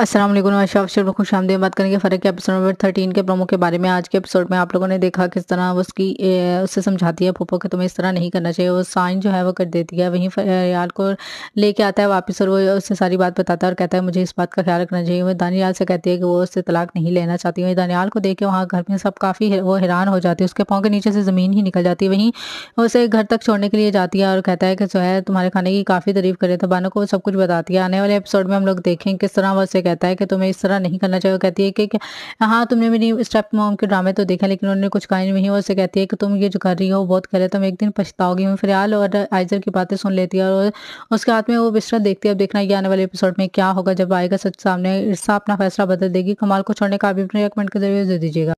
असलम शाह खुश आमदी बात करेंगे फ़र्क के एपिसोड नंबर थर्टीन के प्रोमो के बारे में आज के एपिसोड में आप लोगों ने देखा किस तरह वो उसकी ए, उससे समझाती है पोपो कि तुम्हें इस तरह नहीं करना चाहिए वो साइन जो है वो कर देती है वहीं रियाल को लेके आता है वापस और वो उससे सारी बात बताता है और कहता है मुझे इस बात का ख्याल रखना चाहिए वह दानियाल से कहती है कि वो उससे तलाक नहीं लेना चाहती वहीं दानियाल को देख के वहाँ घर में सब काफ़ी वो हैरान हो जाती है उसके पाँव के नीचे से ज़मीन ही निकल जाती है वहीं उसे घर तक छोड़ने के लिए जाती है और कहता है कि जो है तुम्हारे खाने की काफ़ी तारीफ करे तो बानों को सब कुछ बताती है आने वाले एपिसोड में हम लोग देखें किस तरह वो उसे कहता है कि तुम्हें इस तरह नहीं करना चाहिए वो कहती है कि हाँ तुमने मेरी स्टेप मॉम के ड्रामे तो देखा लेकिन उन्होंने कुछ कहा नहीं और उसे कहती है कि तुम ये जो कर रही हो बहुत रहे तुम एक दिन पछताओगी मैं फिलहाल और आइजर की बातें सुन लेती है और उसके हाथ में वो बिस्तर देखती है अब देखना ये आने वाले एपिसोड में क्या होगा जब आएगा सच सामने इर्सा अपना फैसला बदल देगी कमाल को छोड़ने का अभी कमेंट के जरिए दे दीजिएगा